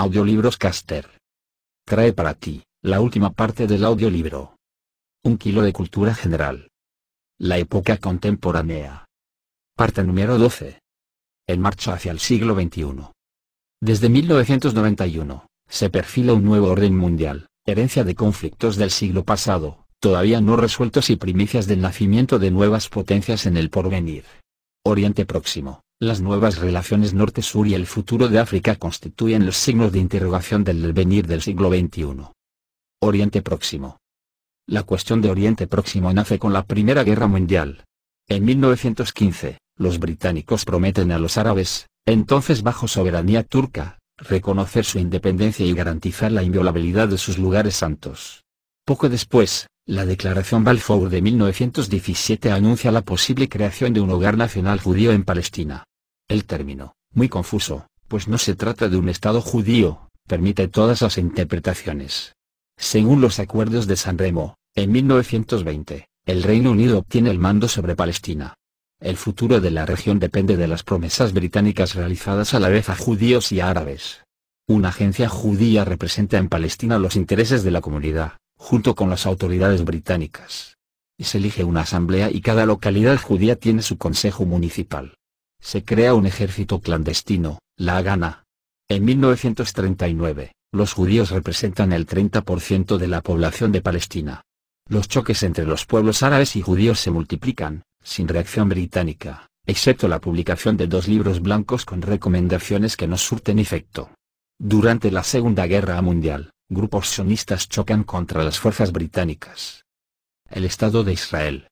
Audiolibros Caster. Trae para ti, la última parte del audiolibro. Un kilo de cultura general. La época contemporánea. Parte número 12. En marcha hacia el siglo XXI. Desde 1991, se perfila un nuevo orden mundial, herencia de conflictos del siglo pasado, todavía no resueltos y primicias del nacimiento de nuevas potencias en el porvenir. Oriente Próximo, las nuevas relaciones norte-sur y el futuro de África constituyen los signos de interrogación del venir del siglo XXI. Oriente Próximo. La cuestión de Oriente Próximo nace con la Primera Guerra Mundial. En 1915, los británicos prometen a los árabes, entonces bajo soberanía turca, reconocer su independencia y garantizar la inviolabilidad de sus lugares santos. Poco después, la Declaración Balfour de 1917 anuncia la posible creación de un hogar nacional judío en Palestina. El término, muy confuso, pues no se trata de un Estado judío, permite todas las interpretaciones. Según los acuerdos de San Remo, en 1920, el Reino Unido obtiene el mando sobre Palestina. El futuro de la región depende de las promesas británicas realizadas a la vez a judíos y árabes. Una agencia judía representa en Palestina los intereses de la comunidad, junto con las autoridades británicas. Se elige una asamblea y cada localidad judía tiene su consejo municipal. Se crea un ejército clandestino, la Hagana. En 1939, los judíos representan el 30% de la población de Palestina. Los choques entre los pueblos árabes y judíos se multiplican, sin reacción británica, excepto la publicación de dos libros blancos con recomendaciones que no surten efecto. Durante la Segunda Guerra Mundial, grupos sionistas chocan contra las fuerzas británicas. El Estado de Israel.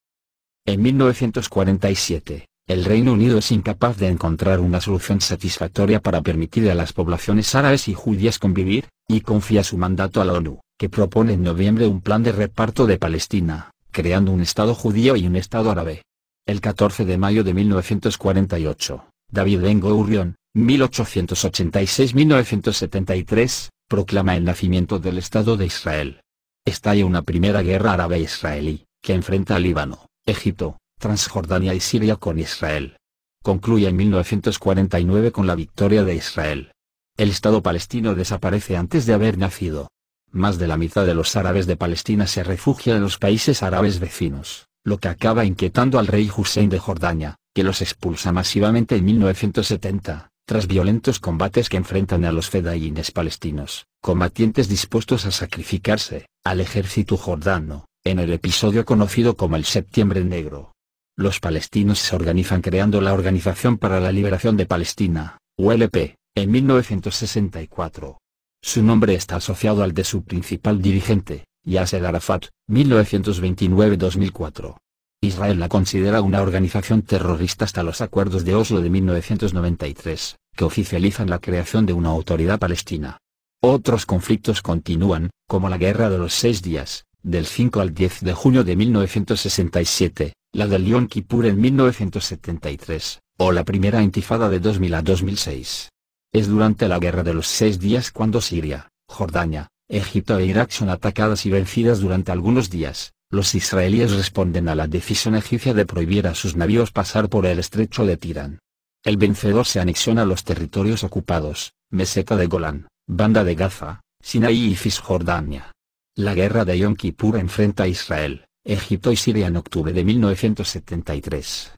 En 1947, el Reino Unido es incapaz de encontrar una solución satisfactoria para permitir a las poblaciones árabes y judías convivir, y confía su mandato a la ONU, que propone en noviembre un plan de reparto de Palestina, creando un Estado judío y un Estado árabe. El 14 de mayo de 1948, David Ben Gurion, 1886-1973, proclama el nacimiento del Estado de Israel. Estalla una primera guerra árabe-israelí, que enfrenta a Líbano, Egipto, Transjordania y Siria con Israel. Concluye en 1949 con la victoria de Israel. El Estado palestino desaparece antes de haber nacido. Más de la mitad de los árabes de Palestina se refugia en los países árabes vecinos, lo que acaba inquietando al rey Hussein de Jordania, que los expulsa masivamente en 1970, tras violentos combates que enfrentan a los fedayines palestinos, combatientes dispuestos a sacrificarse, al ejército jordano, en el episodio conocido como el Septiembre Negro. Los palestinos se organizan creando la Organización para la Liberación de Palestina, ULP, en 1964. Su nombre está asociado al de su principal dirigente, Yasser Arafat, 1929-2004. Israel la considera una organización terrorista hasta los acuerdos de Oslo de 1993, que oficializan la creación de una autoridad palestina. Otros conflictos continúan, como la Guerra de los Seis Días, del 5 al 10 de junio de 1967, la del Yom Kippur en 1973, o la primera intifada de 2000 a 2006. Es durante la Guerra de los Seis Días cuando Siria, Jordania, Egipto e Irak son atacadas y vencidas durante algunos días, los israelíes responden a la decisión egipcia de prohibir a sus navíos pasar por el estrecho de Tirán. El vencedor se anexiona a los territorios ocupados, meseta de Golán, banda de Gaza, Sinaí y Cisjordania. La guerra de Yom Kippur enfrenta a Israel, Egipto y Siria en octubre de 1973.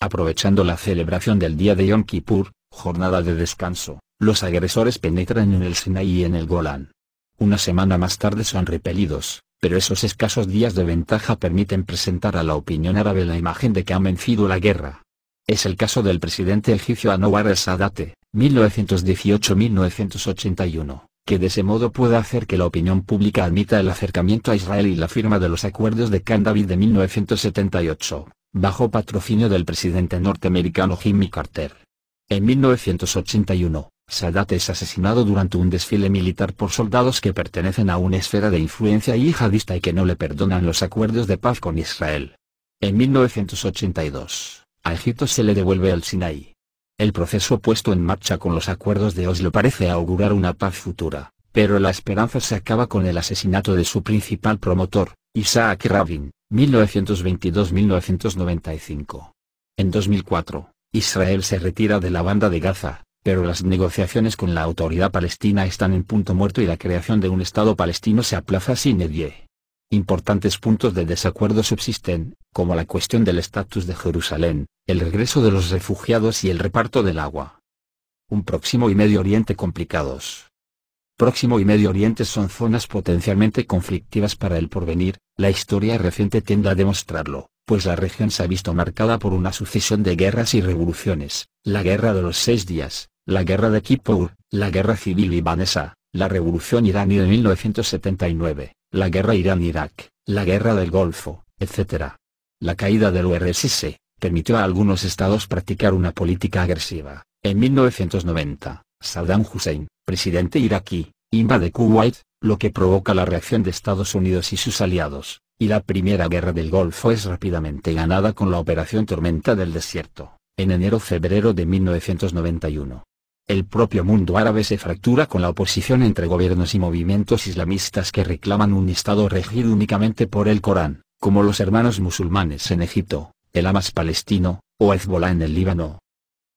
Aprovechando la celebración del Día de Yom Kippur, jornada de descanso, los agresores penetran en el Sinaí y en el Golán. Una semana más tarde son repelidos, pero esos escasos días de ventaja permiten presentar a la opinión árabe la imagen de que han vencido la guerra. Es el caso del presidente egipcio Anwar el Sadate, 1918-1981 que de ese modo pueda hacer que la opinión pública admita el acercamiento a Israel y la firma de los acuerdos de Camp David de 1978, bajo patrocinio del presidente norteamericano Jimmy Carter. En 1981, Sadat es asesinado durante un desfile militar por soldados que pertenecen a una esfera de influencia yihadista y que no le perdonan los acuerdos de paz con Israel. En 1982, a Egipto se le devuelve el Sinaí, el proceso puesto en marcha con los acuerdos de Oslo parece augurar una paz futura, pero la esperanza se acaba con el asesinato de su principal promotor, Isaac Rabin, 1922-1995. En 2004, Israel se retira de la banda de Gaza, pero las negociaciones con la autoridad palestina están en punto muerto y la creación de un Estado palestino se aplaza sin edie. Importantes puntos de desacuerdo subsisten, como la cuestión del estatus de Jerusalén, el regreso de los refugiados y el reparto del agua. Un Próximo y Medio Oriente complicados. Próximo y Medio Oriente son zonas potencialmente conflictivas para el porvenir, la historia reciente tiende a demostrarlo, pues la región se ha visto marcada por una sucesión de guerras y revoluciones, la Guerra de los Seis Días, la Guerra de Kippur, la Guerra Civil Libanesa, la Revolución iraní de 1979, la guerra Irán-Irak, la guerra del Golfo, etc. La caída del URSS, permitió a algunos estados practicar una política agresiva. En 1990, Saddam Hussein, presidente iraquí, invade Kuwait, lo que provoca la reacción de Estados Unidos y sus aliados, y la primera guerra del Golfo es rápidamente ganada con la Operación Tormenta del Desierto, en enero-febrero de 1991. El propio mundo árabe se fractura con la oposición entre gobiernos y movimientos islamistas que reclaman un Estado regido únicamente por el Corán, como los hermanos musulmanes en Egipto, el Hamas palestino, o Hezbollah en el Líbano.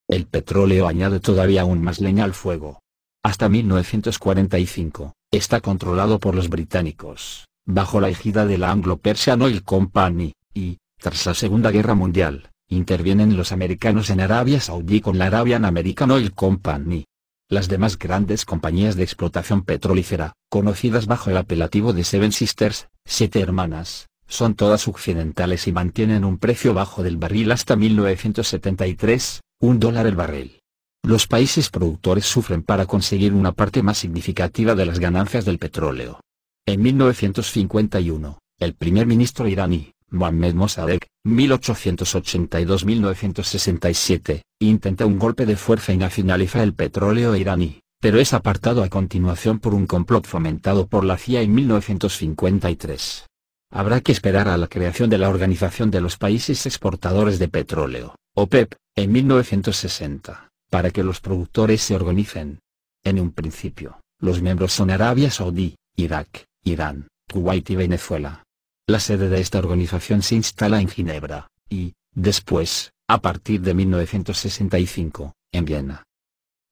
El petróleo añade todavía aún más leña al fuego. Hasta 1945, está controlado por los británicos, bajo la ejida de la Anglo-Persian Oil Company, y, tras la Segunda Guerra Mundial, Intervienen los americanos en Arabia Saudí con la Arabian American Oil Company. Las demás grandes compañías de explotación petrolífera, conocidas bajo el apelativo de Seven Sisters, Siete Hermanas, son todas occidentales y mantienen un precio bajo del barril hasta 1973, un dólar el barril. Los países productores sufren para conseguir una parte más significativa de las ganancias del petróleo. En 1951, el primer ministro iraní, Mohamed Mossadegh, 1882-1967, intenta un golpe de fuerza y nacionaliza el petróleo iraní, pero es apartado a continuación por un complot fomentado por la CIA en 1953. Habrá que esperar a la creación de la Organización de los Países Exportadores de Petróleo, OPEP, e en 1960, para que los productores se organicen. En un principio, los miembros son Arabia Saudí, Irak, Irán, Kuwait y Venezuela. La sede de esta organización se instala en Ginebra, y, después, a partir de 1965, en Viena.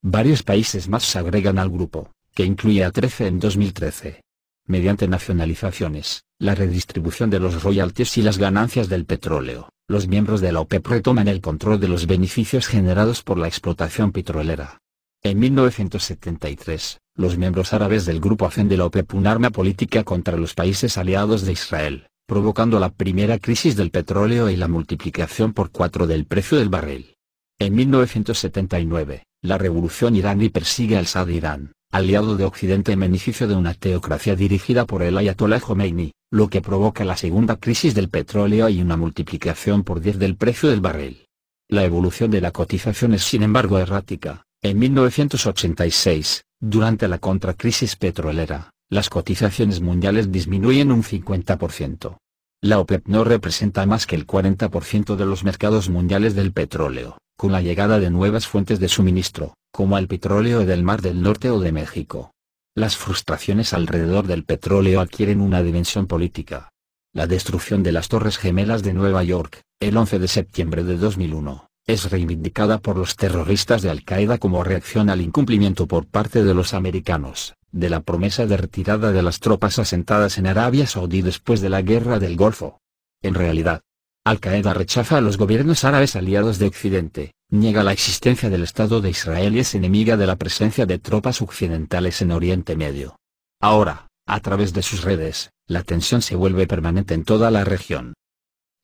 Varios países más se agregan al grupo, que incluye a 13 en 2013. Mediante nacionalizaciones, la redistribución de los royalties y las ganancias del petróleo, los miembros de la OPEP retoman el control de los beneficios generados por la explotación petrolera. En 1973, los miembros árabes del grupo hacen de la OPEP un arma política contra los países aliados de Israel, provocando la primera crisis del petróleo y la multiplicación por cuatro del precio del barril. En 1979, la revolución iraní persigue al Sad Irán, aliado de Occidente en beneficio de una teocracia dirigida por el Ayatollah Khomeini, lo que provoca la segunda crisis del petróleo y una multiplicación por 10 del precio del barril. La evolución de la cotización es sin embargo errática, en 1986, durante la contracrisis petrolera, las cotizaciones mundiales disminuyen un 50%. La OPEP no representa más que el 40% de los mercados mundiales del petróleo, con la llegada de nuevas fuentes de suministro, como el petróleo del Mar del Norte o de México. Las frustraciones alrededor del petróleo adquieren una dimensión política. La destrucción de las Torres Gemelas de Nueva York, el 11 de septiembre de 2001 es reivindicada por los terroristas de Al-Qaeda como reacción al incumplimiento por parte de los americanos, de la promesa de retirada de las tropas asentadas en Arabia Saudí después de la Guerra del Golfo. En realidad, Al-Qaeda rechaza a los gobiernos árabes aliados de Occidente, niega la existencia del Estado de Israel y es enemiga de la presencia de tropas occidentales en Oriente Medio. Ahora, a través de sus redes, la tensión se vuelve permanente en toda la región.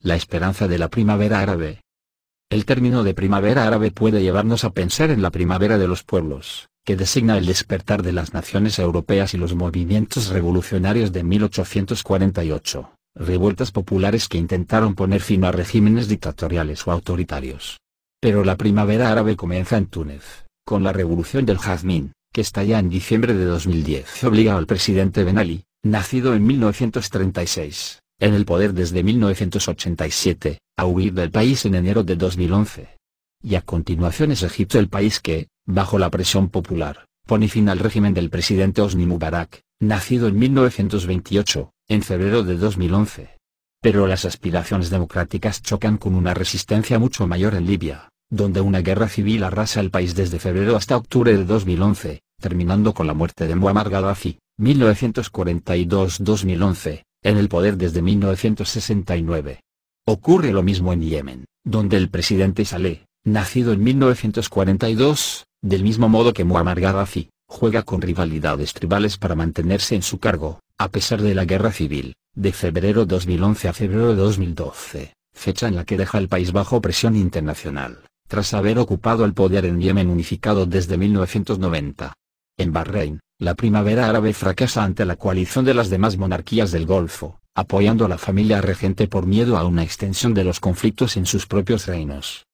La esperanza de la primavera árabe, el término de primavera árabe puede llevarnos a pensar en la primavera de los pueblos, que designa el despertar de las naciones europeas y los movimientos revolucionarios de 1848, revueltas populares que intentaron poner fin a regímenes dictatoriales o autoritarios. Pero la primavera árabe comienza en Túnez, con la revolución del jazmín, que estalla en diciembre de 2010 y obliga al presidente Ben Ali, nacido en 1936, en el poder desde 1987, a huir del país en enero de 2011. Y a continuación es Egipto el país que, bajo la presión popular, pone fin al régimen del presidente Osni Mubarak, nacido en 1928, en febrero de 2011. Pero las aspiraciones democráticas chocan con una resistencia mucho mayor en Libia, donde una guerra civil arrasa el país desde febrero hasta octubre de 2011, terminando con la muerte de Muammar Gaddafi, 1942-2011, en el poder desde 1969. Ocurre lo mismo en Yemen, donde el presidente Saleh, nacido en 1942, del mismo modo que Muammar Gaddafi, juega con rivalidades tribales para mantenerse en su cargo, a pesar de la guerra civil, de febrero 2011 a febrero 2012, fecha en la que deja el país bajo presión internacional, tras haber ocupado el poder en Yemen unificado desde 1990. En Bahrein, la primavera árabe fracasa ante la coalición de las demás monarquías del Golfo, apoyando a la familia regente por miedo a una extensión de los conflictos en sus propios reinos.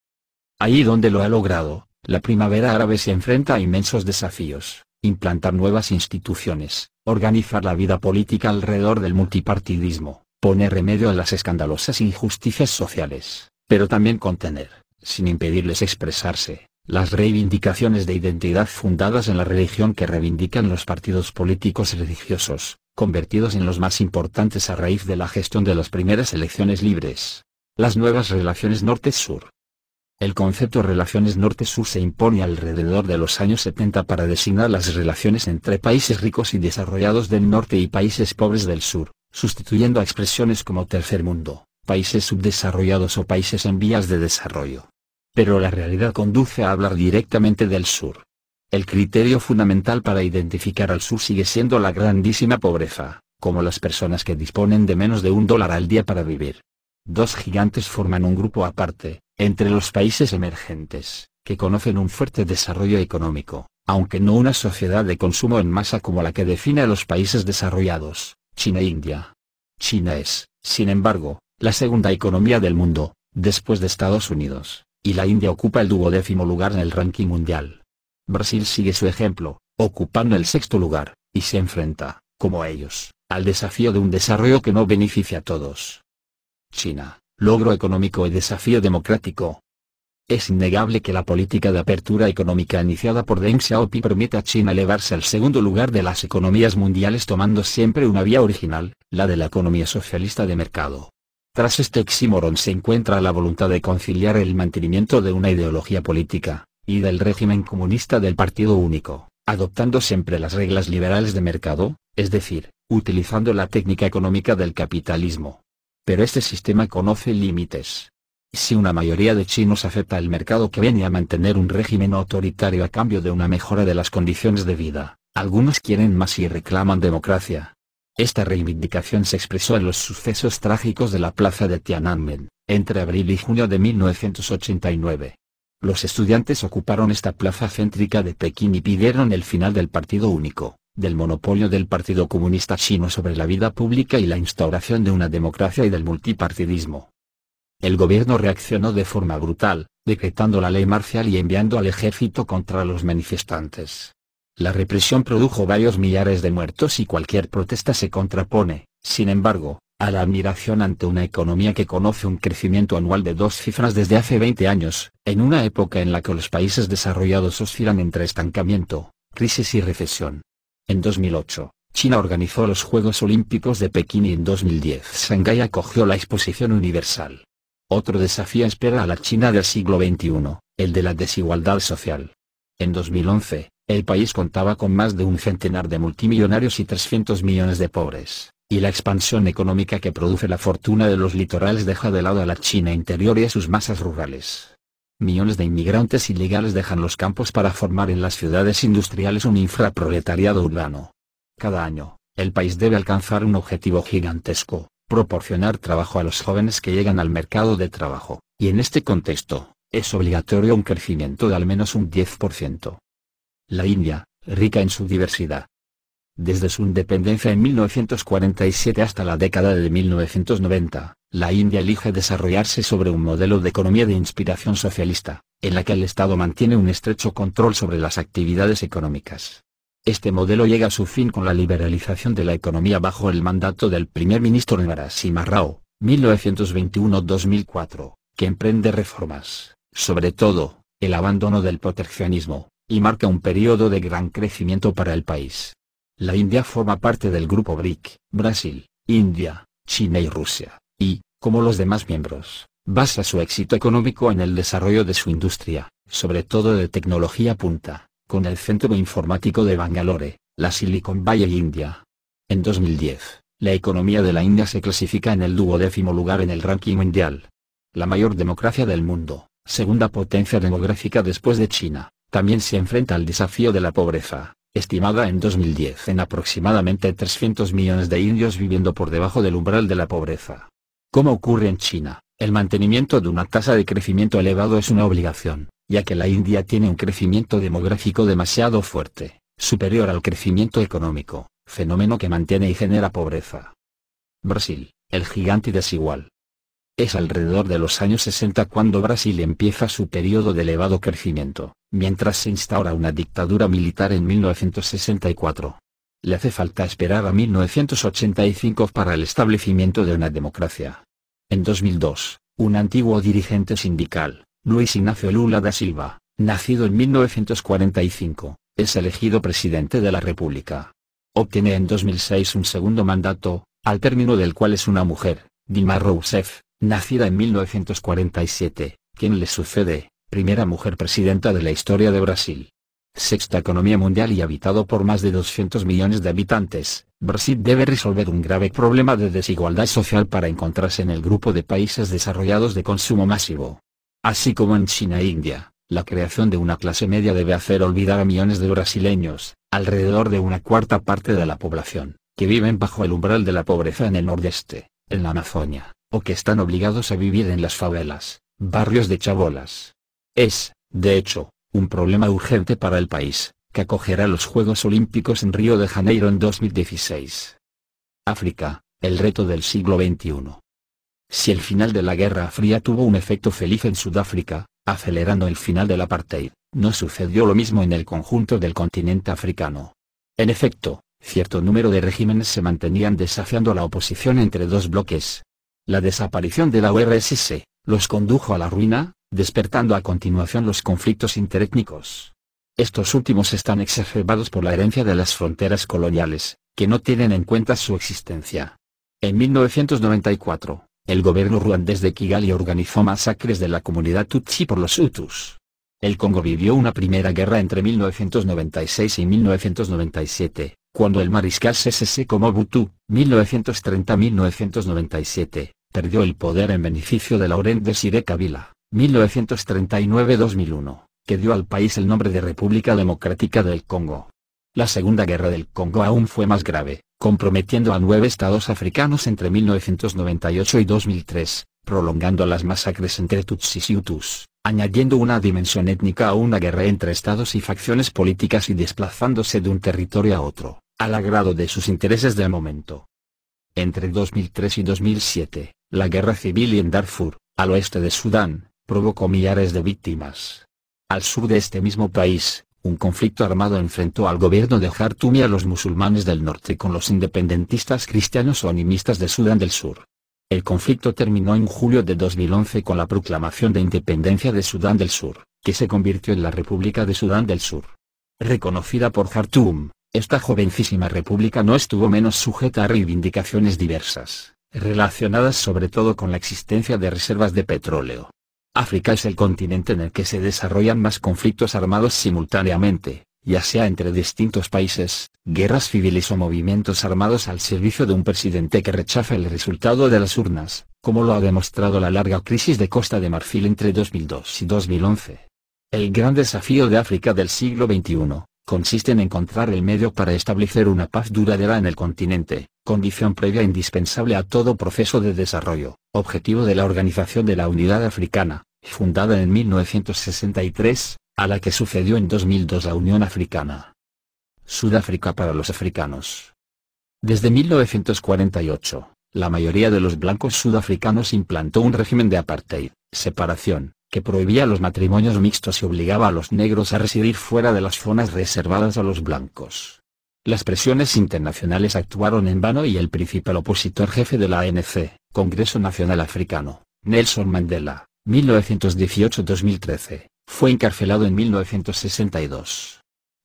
Allí donde lo ha logrado, la primavera árabe se enfrenta a inmensos desafíos, implantar nuevas instituciones, organizar la vida política alrededor del multipartidismo, poner remedio a las escandalosas injusticias sociales, pero también contener, sin impedirles expresarse, las reivindicaciones de identidad fundadas en la religión que reivindican los partidos políticos religiosos, convertidos en los más importantes a raíz de la gestión de las primeras elecciones libres. Las nuevas relaciones norte-sur. El concepto relaciones norte-sur se impone alrededor de los años 70 para designar las relaciones entre países ricos y desarrollados del norte y países pobres del sur, sustituyendo a expresiones como tercer mundo, países subdesarrollados o países en vías de desarrollo. Pero la realidad conduce a hablar directamente del sur. El criterio fundamental para identificar al sur sigue siendo la grandísima pobreza, como las personas que disponen de menos de un dólar al día para vivir. Dos gigantes forman un grupo aparte, entre los países emergentes, que conocen un fuerte desarrollo económico, aunque no una sociedad de consumo en masa como la que define a los países desarrollados, China e India. China es, sin embargo, la segunda economía del mundo, después de Estados Unidos y la India ocupa el duodécimo lugar en el ranking mundial. Brasil sigue su ejemplo, ocupando el sexto lugar, y se enfrenta, como ellos, al desafío de un desarrollo que no beneficia a todos. China, logro económico y desafío democrático. Es innegable que la política de apertura económica iniciada por Deng Xiaoping permite a China elevarse al segundo lugar de las economías mundiales tomando siempre una vía original, la de la economía socialista de mercado. Tras este eximorón se encuentra la voluntad de conciliar el mantenimiento de una ideología política, y del régimen comunista del partido único, adoptando siempre las reglas liberales de mercado, es decir, utilizando la técnica económica del capitalismo. Pero este sistema conoce límites. Si una mayoría de chinos acepta el mercado que viene a mantener un régimen autoritario a cambio de una mejora de las condiciones de vida, algunos quieren más y reclaman democracia, esta reivindicación se expresó en los sucesos trágicos de la plaza de Tiananmen, entre abril y junio de 1989. Los estudiantes ocuparon esta plaza céntrica de Pekín y pidieron el final del Partido Único, del monopolio del Partido Comunista Chino sobre la vida pública y la instauración de una democracia y del multipartidismo. El gobierno reaccionó de forma brutal, decretando la ley marcial y enviando al ejército contra los manifestantes. La represión produjo varios millares de muertos y cualquier protesta se contrapone, sin embargo, a la admiración ante una economía que conoce un crecimiento anual de dos cifras desde hace 20 años, en una época en la que los países desarrollados oscilan entre estancamiento, crisis y recesión. En 2008, China organizó los Juegos Olímpicos de Pekín y en 2010 Shanghai acogió la Exposición Universal. Otro desafío espera a la China del siglo XXI, el de la desigualdad social. En 2011, el país contaba con más de un centenar de multimillonarios y 300 millones de pobres, y la expansión económica que produce la fortuna de los litorales deja de lado a la China interior y a sus masas rurales. Millones de inmigrantes ilegales dejan los campos para formar en las ciudades industriales un infraproletariado urbano. Cada año, el país debe alcanzar un objetivo gigantesco, proporcionar trabajo a los jóvenes que llegan al mercado de trabajo, y en este contexto, es obligatorio un crecimiento de al menos un 10%. La India, rica en su diversidad. Desde su independencia en 1947 hasta la década de 1990, la India elige desarrollarse sobre un modelo de economía de inspiración socialista, en la que el Estado mantiene un estrecho control sobre las actividades económicas. Este modelo llega a su fin con la liberalización de la economía bajo el mandato del primer ministro Narasimha Rao, 1921-2004, que emprende reformas, sobre todo, el abandono del proteccionismo, y marca un periodo de gran crecimiento para el país. La India forma parte del grupo BRIC, Brasil, India, China y Rusia, y, como los demás miembros, basa su éxito económico en el desarrollo de su industria, sobre todo de tecnología punta, con el centro informático de Bangalore, la Silicon Valley India. En 2010, la economía de la India se clasifica en el duodécimo lugar en el ranking mundial. La mayor democracia del mundo, segunda potencia demográfica después de China, también se enfrenta al desafío de la pobreza, estimada en 2010 en aproximadamente 300 millones de indios viviendo por debajo del umbral de la pobreza. Como ocurre en China, el mantenimiento de una tasa de crecimiento elevado es una obligación, ya que la India tiene un crecimiento demográfico demasiado fuerte, superior al crecimiento económico, fenómeno que mantiene y genera pobreza. Brasil, el gigante desigual. Es alrededor de los años 60 cuando Brasil empieza su periodo de elevado crecimiento, mientras se instaura una dictadura militar en 1964. Le hace falta esperar a 1985 para el establecimiento de una democracia. En 2002, un antiguo dirigente sindical, Luis Ignacio Lula da Silva, nacido en 1945, es elegido presidente de la República. Obtiene en 2006 un segundo mandato, al término del cual es una mujer, Dilma Rousseff, nacida en 1947, quien le sucede, primera mujer presidenta de la historia de Brasil. Sexta economía mundial y habitado por más de 200 millones de habitantes, Brasil debe resolver un grave problema de desigualdad social para encontrarse en el grupo de países desarrollados de consumo masivo. Así como en China e India, la creación de una clase media debe hacer olvidar a millones de brasileños, alrededor de una cuarta parte de la población, que viven bajo el umbral de la pobreza en el nordeste, en la Amazonia, o que están obligados a vivir en las favelas, barrios de chabolas, es, de hecho, un problema urgente para el país, que acogerá los Juegos Olímpicos en Río de Janeiro en 2016. África, el reto del siglo XXI. Si el final de la Guerra Fría tuvo un efecto feliz en Sudáfrica, acelerando el final del apartheid, no sucedió lo mismo en el conjunto del continente africano. En efecto, cierto número de regímenes se mantenían desafiando la oposición entre dos bloques. La desaparición de la URSS, los condujo a la ruina, despertando a continuación los conflictos interétnicos. Estos últimos están exacerbados por la herencia de las fronteras coloniales, que no tienen en cuenta su existencia. En 1994, el gobierno ruandés de Kigali organizó masacres de la comunidad Tutsi por los Hutus. El Congo vivió una primera guerra entre 1996 y 1997, cuando el mariscal CCC como 1930-1997, perdió el poder en beneficio de Laurent Desiré Kabila. 1939-2001, que dio al país el nombre de República Democrática del Congo. La Segunda Guerra del Congo aún fue más grave, comprometiendo a nueve estados africanos entre 1998 y 2003, prolongando las masacres entre Tutsis y Hutus, añadiendo una dimensión étnica a una guerra entre estados y facciones políticas y desplazándose de un territorio a otro, al agrado de sus intereses del momento. Entre 2003 y 2007, la guerra civil en Darfur, al oeste de Sudán, provocó millares de víctimas. Al sur de este mismo país, un conflicto armado enfrentó al gobierno de Jartum y a los musulmanes del norte con los independentistas cristianos o animistas de Sudán del Sur. El conflicto terminó en julio de 2011 con la proclamación de independencia de Sudán del Sur, que se convirtió en la República de Sudán del Sur. Reconocida por Jartum, esta jovencísima república no estuvo menos sujeta a reivindicaciones diversas, relacionadas sobre todo con la existencia de reservas de petróleo, África es el continente en el que se desarrollan más conflictos armados simultáneamente, ya sea entre distintos países, guerras civiles o movimientos armados al servicio de un presidente que rechaza el resultado de las urnas, como lo ha demostrado la larga crisis de Costa de Marfil entre 2002 y 2011. El gran desafío de África del siglo XXI, consiste en encontrar el medio para establecer una paz duradera en el continente, condición previa indispensable a todo proceso de desarrollo, objetivo de la Organización de la Unidad Africana, fundada en 1963, a la que sucedió en 2002 la Unión Africana. Sudáfrica para los africanos. Desde 1948, la mayoría de los blancos sudafricanos implantó un régimen de apartheid, separación, que prohibía los matrimonios mixtos y obligaba a los negros a residir fuera de las zonas reservadas a los blancos. Las presiones internacionales actuaron en vano y el principal opositor jefe de la ANC, Congreso Nacional Africano, Nelson Mandela, 1918-2013, fue encarcelado en 1962.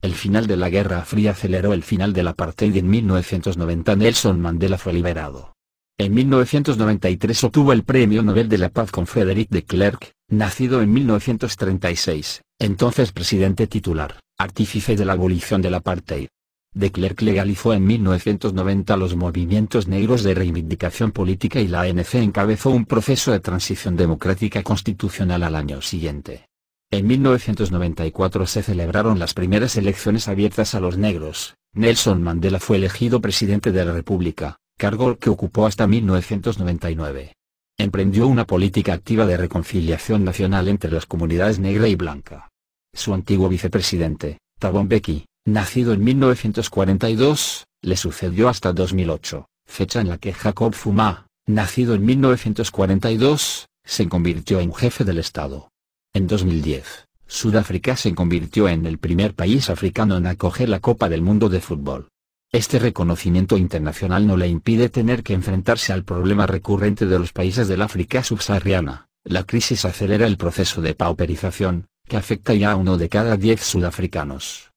El final de la Guerra Fría aceleró el final del apartheid y en 1990 Nelson Mandela fue liberado. En 1993 obtuvo el Premio Nobel de la Paz con Frederick de Klerk, nacido en 1936, entonces presidente titular, artífice de la abolición del apartheid. De Klerk legalizó en 1990 los movimientos negros de reivindicación política y la ANC encabezó un proceso de transición democrática constitucional al año siguiente. En 1994 se celebraron las primeras elecciones abiertas a los negros, Nelson Mandela fue elegido presidente de la República, cargo que ocupó hasta 1999. Emprendió una política activa de reconciliación nacional entre las comunidades negra y blanca. Su antiguo vicepresidente, Tabón Becky, nacido en 1942, le sucedió hasta 2008, fecha en la que Jacob Fuma, nacido en 1942, se convirtió en jefe del Estado. En 2010, Sudáfrica se convirtió en el primer país africano en acoger la Copa del Mundo de Fútbol. Este reconocimiento internacional no le impide tener que enfrentarse al problema recurrente de los países del África subsahariana. La crisis acelera el proceso de pauperización, que afecta ya a uno de cada diez sudafricanos.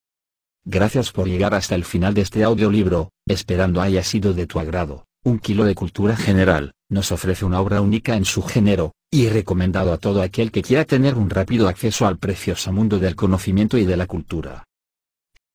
Gracias por llegar hasta el final de este audiolibro, esperando haya sido de tu agrado. Un kilo de cultura general, nos ofrece una obra única en su género, y recomendado a todo aquel que quiera tener un rápido acceso al precioso mundo del conocimiento y de la cultura.